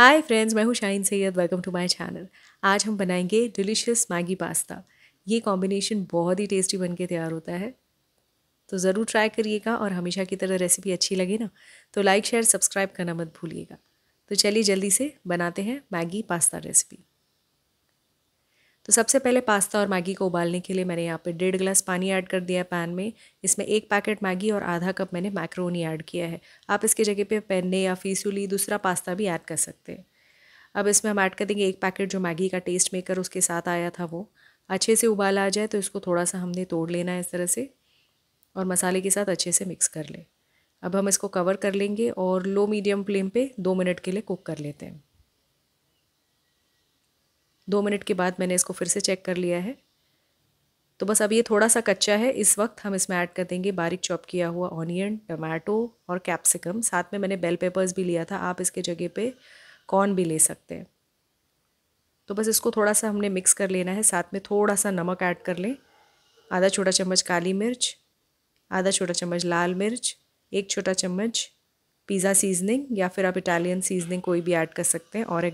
हाय friends मैं हूँ Shain Syed welcome to my channel आज हम बनाएंगे डिलीशियस मैगी पास्ता ये कॉम्बिनेशन बहुत ही टेस्टी बन के तैयार होता है तो ज़रूर ट्राई करिएगा और हमेशा की तरह रेसिपी अच्छी लगे ना तो लाइक शेयर सब्सक्राइब करना मत भूलिएगा तो चलिए जल्दी से बनाते हैं मैगी पास्ता रेसिपी तो सबसे पहले पास्ता और मैगी को उबालने के लिए मैंने यहाँ पे डेढ़ गिलास पानी ऐड कर दिया है पैन में इसमें एक पैकेट मैगी और आधा कप मैंने मैक्रोनी ऐड किया है आप इसके जगह पे पेन्ने या फीसुली दूसरा पास्ता भी ऐड कर सकते हैं अब इसमें हम ऐड कर देंगे एक पैकेट जो मैगी का टेस्ट मेकर उसके साथ आया था वो अच्छे से उबाल आ जाए तो इसको थोड़ा सा हमने तोड़ लेना है इस तरह से और मसाले के साथ अच्छे से मिक्स कर लें अब हम इसको कवर कर लेंगे और लो मीडियम फ्लेम पे दो मिनट के लिए कुक कर लेते हैं दो मिनट के बाद मैंने इसको फिर से चेक कर लिया है तो बस अब ये थोड़ा सा कच्चा है इस वक्त हम इसमें ऐड कर देंगे बारीक चॉप किया हुआ ऑनियन टमाटो और कैप्सिकम साथ में मैंने बेल पेपर्स भी लिया था आप इसके जगह पे कॉर्न भी ले सकते हैं तो बस इसको थोड़ा सा हमने मिक्स कर लेना है साथ में थोड़ा सा नमक ऐड कर लें आधा छोटा चम्मच काली मिर्च आधा छोटा चम्मच लाल मिर्च एक छोटा चम्मच पिज़्ज़ा सीजनिंग या फिर आप इटालियन सीजनिंग कोई भी ऐड कर सकते हैं और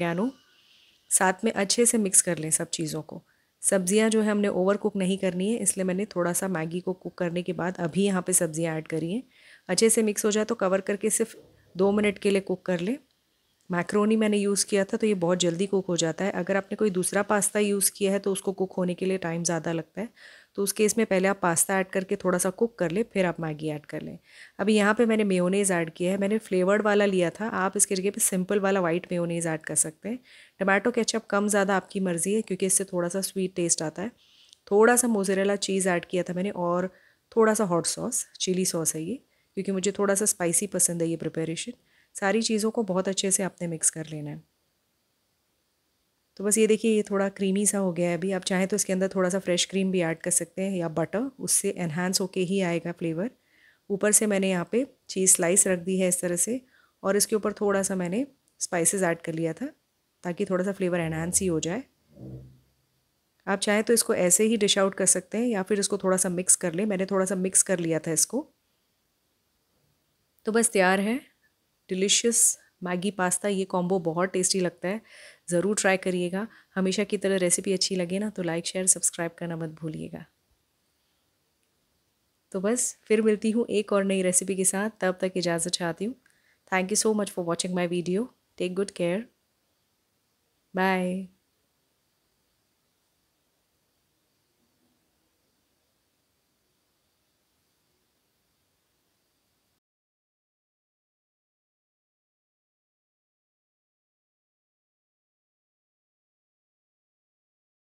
साथ में अच्छे से मिक्स कर लें सब चीज़ों को सब्जियां जो है हमने ओवर कुक नहीं करनी है इसलिए मैंने थोड़ा सा मैगी को कुक करने के बाद अभी यहाँ पे सब्जियां ऐड करी हैं अच्छे से मिक्स हो जाए तो कवर करके सिर्फ दो मिनट के लिए कुक कर लें मैक्रोनी मैंने यूज़ किया था तो ये बहुत जल्दी कुक हो जाता है अगर आपने कोई दूसरा पास्ता यूज़ किया है तो उसको कुक होने के लिए टाइम ज़्यादा लगता है तो उस केस में पहले आप पास्ता ऐड करके थोड़ा सा कुक कर लें फिर आप मैगी ऐड कर लें अभी यहाँ पे मैंने मेयोनेज़ ऐड किया है मैंने फ्लेवर्ड वाला लिया था आप इसके जगह पे सिंपल वाला वाइट मेयोनेज़ ऐड कर सकते हैं टमाटो केचप कम ज़्यादा आपकी मर्ज़ी है क्योंकि इससे थोड़ा सा स्वीट टेस्ट आता है थोड़ा सा मोजरेला चीज़ ऐड किया था मैंने और थोड़ा सा हॉट सॉस चिली सॉस है ये क्योंकि मुझे थोड़ा सा स्पाइसी पसंद है ये प्रिपेरेशन सारी चीज़ों को बहुत अच्छे से आपने मिक्स कर लेना है तो बस ये देखिए ये थोड़ा क्रीमी सा हो गया है अभी आप चाहें तो इसके अंदर थोड़ा सा फ्रेश क्रीम भी ऐड कर सकते हैं या बटर उससे एनहांस होके ही आएगा फ्लेवर ऊपर से मैंने यहाँ पे चीज़ स्लाइस रख दी है इस तरह से और इसके ऊपर थोड़ा सा मैंने स्पाइसेस ऐड कर लिया था ताकि थोड़ा सा फ्लेवर एनहांस ही हो जाए आप चाहें तो इसको ऐसे ही डिश आउट कर सकते हैं या फिर इसको थोड़ा सा मिक्स कर लें मैंने थोड़ा सा मिक्स कर लिया था इसको तो बस तैयार है डिलिशियस मैगी पास्ता ये कॉम्बो बहुत टेस्टी लगता है ज़रूर ट्राई करिएगा हमेशा की तरह रेसिपी अच्छी लगे ना तो लाइक शेयर सब्सक्राइब करना मत भूलिएगा तो बस फिर मिलती हूँ एक और नई रेसिपी के साथ तब तक इजाज़त चाहती हूँ thank you so much for watching my video take good care bye